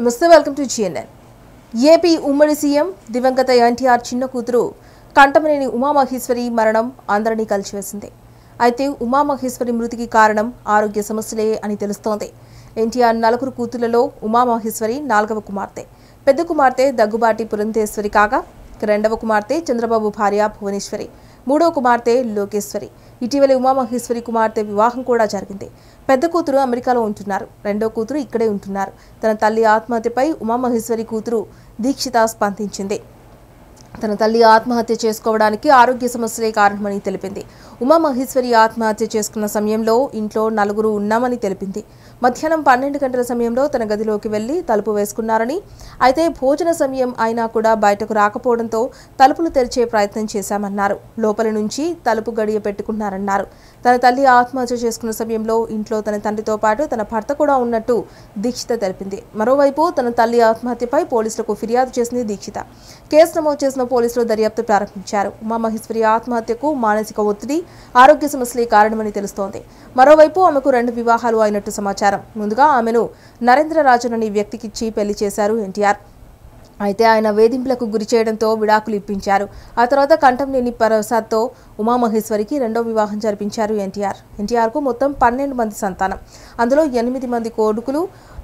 నమస్తే welcome to GNN AP ఉమ్మడి CM దివంగత ఎన్టీఆర్ చిన్న కూతురు కంటమనేని ఉమామహేశ్వరి మరణం అందరినీ కలిసివేసింది అయితే ఉమామహేశ్వరి మృతికి కారణం ఆరోగ్య సమస్యలే అని తెలుస్తోంది ఎన్టీఆర్ నలుగురు కూతురులలో ఉమామహేశ్వరి నాలుగవ కుమార్తె పెద్ద కుమార్తె దగ్గుబాటి పురంధేశ్వరి కాగా రెండవ కుమార్తె చంద్రబాబు భార్య భువనేశ్వరి మూడో కుమార్తె లోకేశ్వరి ఇటీవలే ఉమామహేశ్వరి కుమార్తె వివాహం కూడా జరిగింది పెద్ద కూతురు అమెరికాలో ఉంటున్నారు రెండో కూతురు ఇక్కడే ఉంటున్నారు తన తల్లి ఆత్మహత్యపై ఉమామహేశ్వరి కూతురు దీక్షిత స్పందించింది తన తల్లి ఆత్మహత్య చేసుకోవడానికి ఆరోగ్య సమస్యలే కారణమని తెలిపింది ఉమామహేశ్వరి ఆత్మహత్య చేసుకున్న సమయంలో ఇంట్లో నలుగురు ఉన్నామని తెలిపింది మధ్యాహ్నం పన్నెండు గంటల సమయంలో తన గదిలోకి వెళ్లి తలుపు వేసుకున్నారని అయితే భోజన సమయం అయినా కూడా బయటకు రాకపోవడంతో తలుపులు తెరిచే ప్రయత్నం చేశామన్నారు లోపల నుంచి తలుపు గడియ పెట్టుకున్నారన్నారు తన తల్లి ఆత్మహత్య చేసుకున్న సమయంలో ఇంట్లో తన తండ్రితో పాటు తన భర్త కూడా ఉన్నట్టు దీక్షిత తెలిపింది మరోవైపు తన తల్లి ఆత్మహత్యపై పోలీసులకు ఫిర్యాదు చేసింది దీక్షిత కేసు నమోదు చేసిన పోలీసులు దర్యాప్తు ప్రారంభించారు ఉమామహేశ్వరి ఆత్మహత్యకు మానసిక ఒత్తిడి ఆరోగ్య సమస్యలే కారణమని తెలుస్తోంది మరోవైపు ఆమెకు రెండు వివాహాలు అయినట్టు సమాచారం సమాచారం ముందుగా ఆమెను నరేంద్రరాజునని వ్యక్తికిచ్చి పెళ్లి చేశారు ఎన్టీఆర్ అయితే ఆయన వేధింపులకు గురి చేయడంతో విడాకులు ఇప్పించారు ఆ తర్వాత కంటంనేని ప్రసాద్తో ఉమామహేశ్వరికి రెండో వివాహం జరిపించారు ఎన్టీఆర్ ఎన్టీఆర్కు మొత్తం పన్నెండు మంది సంతానం అందులో ఎనిమిది మంది కొడుకులు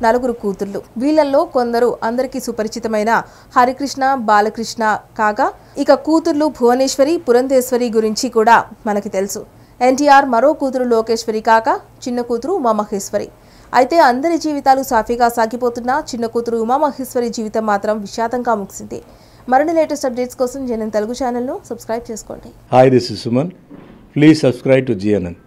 నలుగురు కూతుర్లు వీళ్ళల్లో కొందరు అందరికీ సుపరిచితమైన హరికృష్ణ బాలకృష్ణ కాగా ఇక కూతుర్లు భువనేశ్వరి పురంధేశ్వరి గురించి కూడా మనకి తెలుసు ఎన్టీఆర్ మరో కూతురు లోకేశ్వరి కాక చిన్న కూతురు ఉమామహేశ్వరి అయితే అందరి జీవితాలు సాఫీగా సాగిపోతున్న చిన్న కూతురు ఉమామహేశ్వరి జీవితం మాత్రం విషాదంగా ముగిసింది మరిన్ని లేటెస్ట్ అప్డేట్స్ కోసం జనన్ తెలుగు ఛానల్ను సబ్స్క్రైబ్ చేసుకోండి hi this is Suman please subscribe to GNN